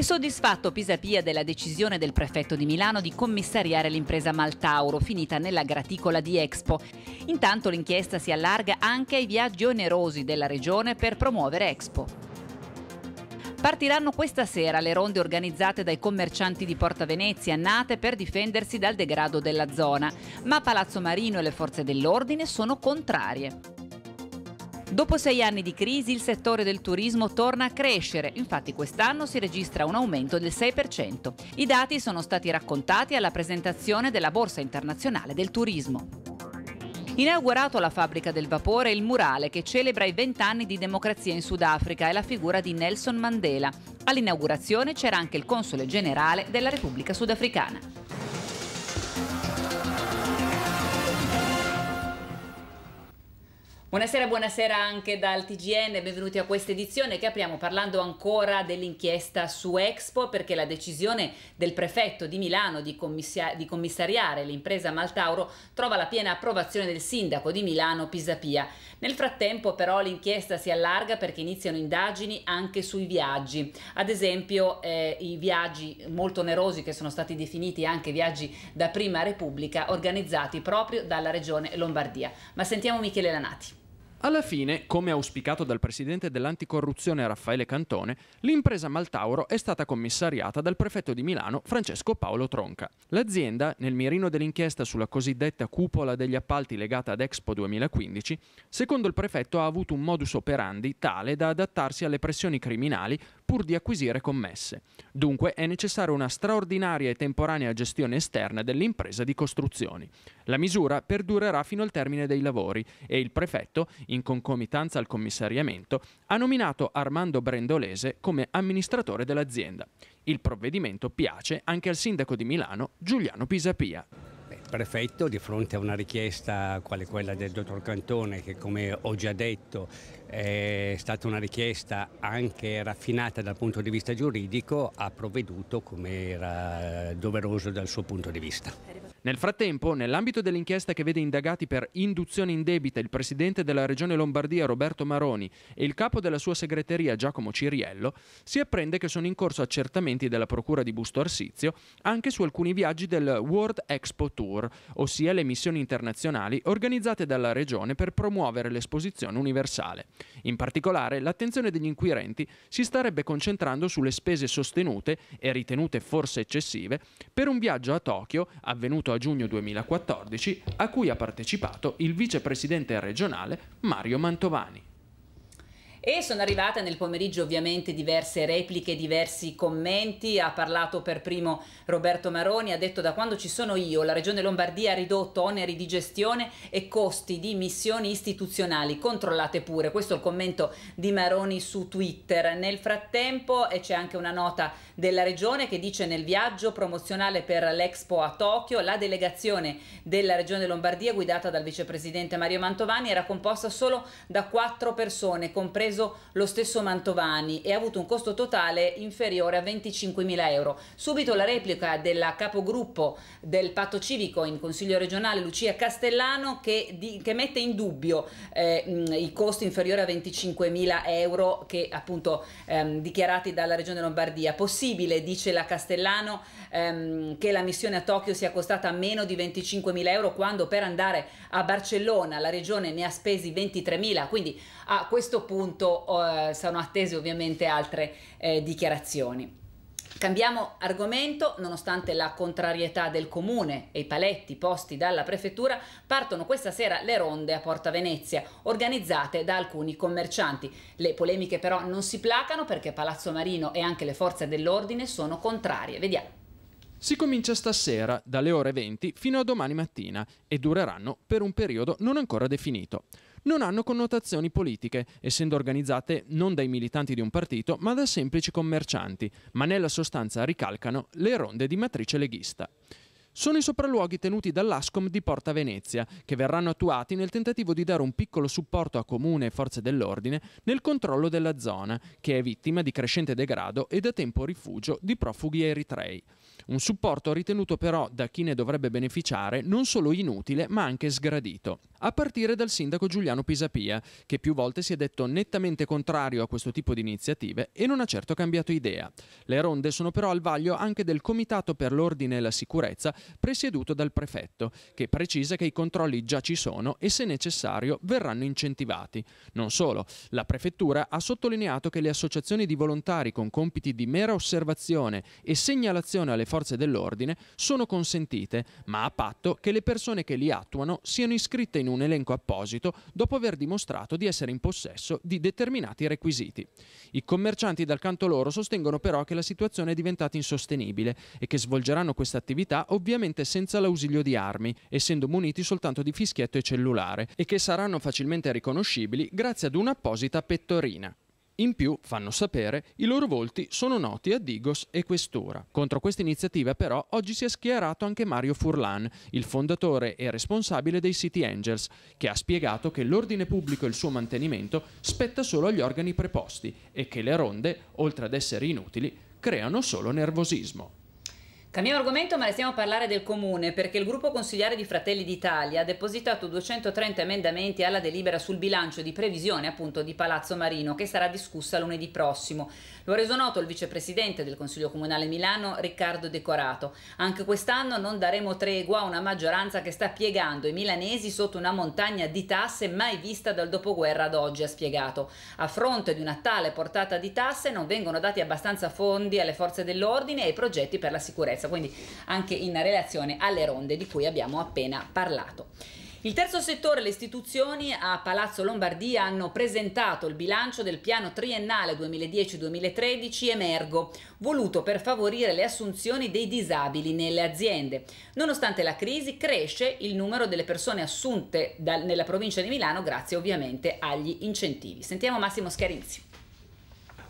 È soddisfatto Pisapia della decisione del prefetto di Milano di commissariare l'impresa Maltauro, finita nella graticola di Expo. Intanto l'inchiesta si allarga anche ai viaggi onerosi della regione per promuovere Expo. Partiranno questa sera le ronde organizzate dai commercianti di Porta Venezia, nate per difendersi dal degrado della zona, ma Palazzo Marino e le forze dell'ordine sono contrarie. Dopo sei anni di crisi il settore del turismo torna a crescere, infatti quest'anno si registra un aumento del 6%. I dati sono stati raccontati alla presentazione della Borsa internazionale del turismo. Inaugurato alla fabbrica del vapore il murale che celebra i vent'anni di democrazia in Sudafrica e la figura di Nelson Mandela. All'inaugurazione c'era anche il console generale della Repubblica Sudafricana. Buonasera, buonasera anche dal TGN, benvenuti a questa edizione che apriamo parlando ancora dell'inchiesta su Expo perché la decisione del prefetto di Milano di, di commissariare l'impresa Maltauro trova la piena approvazione del sindaco di Milano Pisapia. Nel frattempo però l'inchiesta si allarga perché iniziano indagini anche sui viaggi, ad esempio eh, i viaggi molto onerosi che sono stati definiti anche viaggi da Prima Repubblica organizzati proprio dalla regione Lombardia. Ma sentiamo Michele Lanati. Alla fine, come auspicato dal presidente dell'anticorruzione Raffaele Cantone, l'impresa Maltauro è stata commissariata dal prefetto di Milano Francesco Paolo Tronca. L'azienda, nel mirino dell'inchiesta sulla cosiddetta cupola degli appalti legata ad Expo 2015, secondo il prefetto ha avuto un modus operandi tale da adattarsi alle pressioni criminali pur di acquisire commesse. Dunque è necessaria una straordinaria e temporanea gestione esterna dell'impresa di costruzioni. La misura perdurerà fino al termine dei lavori e il prefetto, in concomitanza al commissariamento, ha nominato Armando Brendolese come amministratore dell'azienda. Il provvedimento piace anche al sindaco di Milano Giuliano Pisapia prefetto di fronte a una richiesta quale quella del dottor Cantone che come ho già detto è stata una richiesta anche raffinata dal punto di vista giuridico ha provveduto come era doveroso dal suo punto di vista. Nel frattempo, nell'ambito dell'inchiesta che vede indagati per induzione in debita il presidente della regione Lombardia Roberto Maroni e il capo della sua segreteria Giacomo Ciriello, si apprende che sono in corso accertamenti della procura di Busto Arsizio anche su alcuni viaggi del World Expo Tour, ossia le missioni internazionali organizzate dalla regione per promuovere l'esposizione universale. In particolare, l'attenzione degli inquirenti si starebbe concentrando sulle spese sostenute e ritenute forse eccessive per un viaggio a Tokyo avvenuto a giugno 2014 a cui ha partecipato il vicepresidente regionale Mario Mantovani. E sono arrivate nel pomeriggio ovviamente diverse repliche, diversi commenti, ha parlato per primo Roberto Maroni, ha detto da quando ci sono io la Regione Lombardia ha ridotto oneri di gestione e costi di missioni istituzionali, controllate pure, questo è il commento di Maroni su Twitter. Nel frattempo c'è anche una nota della Regione che dice nel viaggio promozionale per l'Expo a Tokyo la delegazione della Regione Lombardia guidata dal vicepresidente Mario Mantovani era composta solo da quattro persone, compreso preso lo stesso Mantovani e ha avuto un costo totale inferiore a 25.000 euro. Subito la replica della capogruppo del patto civico in Consiglio regionale Lucia Castellano che, di, che mette in dubbio eh, i costi inferiori a 25.000 euro che appunto ehm, dichiarati dalla Regione Lombardia. Possibile, dice la Castellano, ehm, che la missione a Tokyo sia costata meno di 25.000 euro quando per andare a Barcellona la Regione ne ha spesi 23.000, quindi a questo punto punto eh, sono attese ovviamente altre eh, dichiarazioni. Cambiamo argomento, nonostante la contrarietà del comune e i paletti posti dalla prefettura, partono questa sera le ronde a Porta Venezia, organizzate da alcuni commercianti. Le polemiche però non si placano perché Palazzo Marino e anche le forze dell'ordine sono contrarie. Vediamo. Si comincia stasera dalle ore 20 fino a domani mattina e dureranno per un periodo non ancora definito non hanno connotazioni politiche, essendo organizzate non dai militanti di un partito, ma da semplici commercianti, ma nella sostanza ricalcano le ronde di matrice leghista sono i sopralluoghi tenuti dall'ASCOM di Porta Venezia, che verranno attuati nel tentativo di dare un piccolo supporto a comune e forze dell'ordine nel controllo della zona, che è vittima di crescente degrado e da tempo rifugio di profughi eritrei. Un supporto ritenuto però da chi ne dovrebbe beneficiare non solo inutile ma anche sgradito. A partire dal sindaco Giuliano Pisapia, che più volte si è detto nettamente contrario a questo tipo di iniziative e non ha certo cambiato idea. Le ronde sono però al vaglio anche del Comitato per l'Ordine e la Sicurezza presieduto dal prefetto, che precisa che i controlli già ci sono e se necessario verranno incentivati. Non solo, la prefettura ha sottolineato che le associazioni di volontari con compiti di mera osservazione e segnalazione alle forze dell'ordine sono consentite, ma a patto che le persone che li attuano siano iscritte in un elenco apposito dopo aver dimostrato di essere in possesso di determinati requisiti. I commercianti dal canto loro sostengono però che la situazione è diventata insostenibile e che svolgeranno questa attività ovviamente ovviamente senza l'ausilio di armi, essendo muniti soltanto di fischietto e cellulare, e che saranno facilmente riconoscibili grazie ad un'apposita pettorina. In più, fanno sapere, i loro volti sono noti a Digos e Questura. Contro questa iniziativa però oggi si è schierato anche Mario Furlan, il fondatore e responsabile dei City Angels, che ha spiegato che l'ordine pubblico e il suo mantenimento spetta solo agli organi preposti e che le ronde, oltre ad essere inutili, creano solo nervosismo. Cambiamo argomento ma restiamo a parlare del Comune perché il gruppo consigliare di Fratelli d'Italia ha depositato 230 emendamenti alla delibera sul bilancio di previsione appunto di Palazzo Marino che sarà discussa lunedì prossimo. Lo ha reso noto il vicepresidente del Consiglio Comunale Milano Riccardo Decorato. Anche quest'anno non daremo tregua a una maggioranza che sta piegando i milanesi sotto una montagna di tasse mai vista dal dopoguerra ad oggi, ha spiegato. A fronte di una tale portata di tasse non vengono dati abbastanza fondi alle forze dell'ordine e ai progetti per la sicurezza sicurezza, quindi anche in relazione alle ronde di cui abbiamo appena parlato. Il terzo settore, le istituzioni a Palazzo Lombardia hanno presentato il bilancio del piano triennale 2010-2013 Emergo, voluto per favorire le assunzioni dei disabili nelle aziende. Nonostante la crisi cresce il numero delle persone assunte da, nella provincia di Milano grazie ovviamente agli incentivi. Sentiamo Massimo Scarinzi.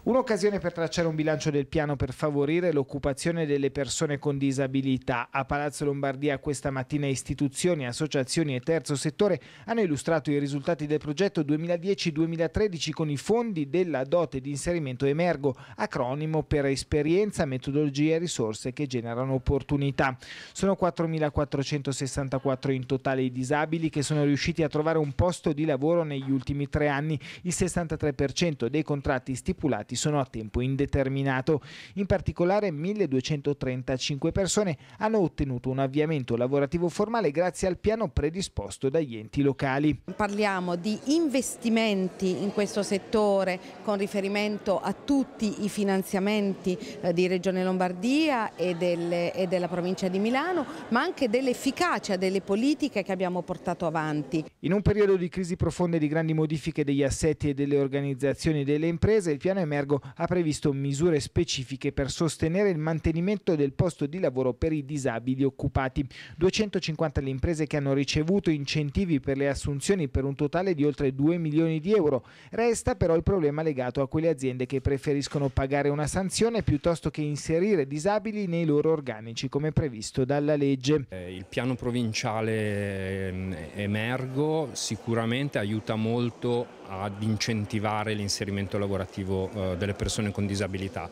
Un'occasione per tracciare un bilancio del piano per favorire l'occupazione delle persone con disabilità. A Palazzo Lombardia questa mattina istituzioni, associazioni e terzo settore hanno illustrato i risultati del progetto 2010-2013 con i fondi della dote di inserimento Emergo, acronimo per esperienza, metodologie e risorse che generano opportunità. Sono 4.464 in totale i disabili che sono riusciti a trovare un posto di lavoro negli ultimi tre anni, il 63% dei contratti stipulati impiegati sono a tempo indeterminato. In particolare 1235 persone hanno ottenuto un avviamento lavorativo formale grazie al piano predisposto dagli enti locali. Parliamo di investimenti in questo settore con riferimento a tutti i finanziamenti eh, di Regione Lombardia e, delle, e della provincia di Milano, ma anche dell'efficacia delle politiche che abbiamo portato avanti. In un periodo di crisi profonda e di grandi modifiche degli assetti e delle organizzazioni delle imprese, il piano emerge Ergo ha previsto misure specifiche per sostenere il mantenimento del posto di lavoro per i disabili occupati. 250 le imprese che hanno ricevuto incentivi per le assunzioni per un totale di oltre 2 milioni di euro. Resta però il problema legato a quelle aziende che preferiscono pagare una sanzione piuttosto che inserire disabili nei loro organici come previsto dalla legge. Eh, il piano provinciale emergo eh, sicuramente aiuta molto ad incentivare l'inserimento lavorativo eh, delle persone con disabilità.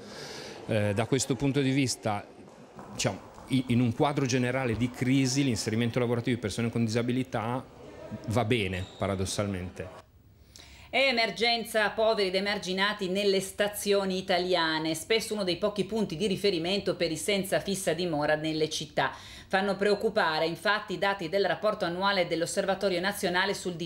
Eh, da questo punto di vista, diciamo, in un quadro generale di crisi, l'inserimento lavorativo di persone con disabilità va bene, paradossalmente. Emergenza poveri ed emarginati nelle stazioni italiane, spesso uno dei pochi punti di riferimento per i senza fissa dimora nelle città. Fanno preoccupare infatti i dati del rapporto annuale dell'Osservatorio nazionale sul,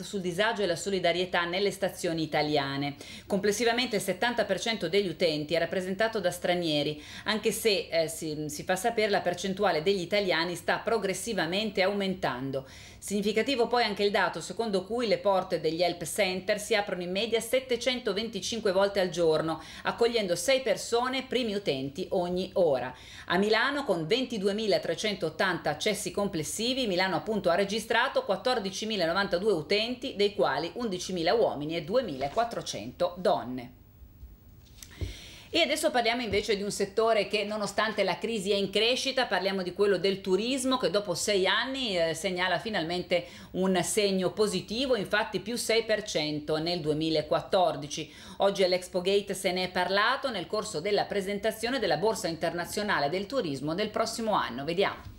sul, disagio e la solidarietà nelle stazioni italiane. Complessivamente il 70% degli utenti è rappresentato da stranieri, anche se eh, si, si fa sapere la percentuale degli italiani sta progressivamente aumentando. Significativo poi anche il dato secondo cui le porte degli help center center si aprono in media 725 volte al giorno, accogliendo 6 persone, primi utenti ogni ora. A Milano con 22.380 accessi complessivi, Milano appunto ha registrato 14.092 utenti, dei quali 11.000 uomini e 2.400 donne. E adesso parliamo invece di un settore che nonostante la crisi è in crescita, parliamo di quello del turismo che dopo sei anni eh, segnala finalmente un segno positivo, infatti più 6% nel 2014. Oggi all'Expo Gate se ne è parlato nel corso della presentazione della Borsa Internazionale del Turismo del prossimo anno. Vediamo.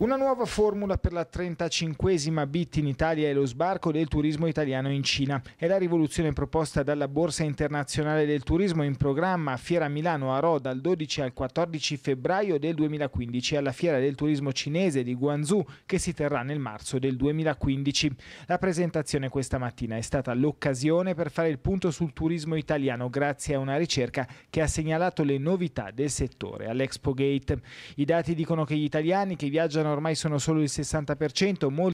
Una nuova formula per la 35esima BIT in Italia è lo sbarco del turismo italiano in Cina. È la rivoluzione proposta dalla Borsa Internazionale del Turismo in programma a Fiera Milano a Ro dal 12 al 14 febbraio del 2015 alla Fiera del Turismo Cinese di Guangzhou che si terrà nel marzo del 2015. La presentazione questa mattina è stata l'occasione per fare il punto sul turismo italiano grazie a una ricerca che ha segnalato le novità del settore all'Expo Gate. I dati dicono che gli italiani che viaggiano ormai sono solo il 60%, molti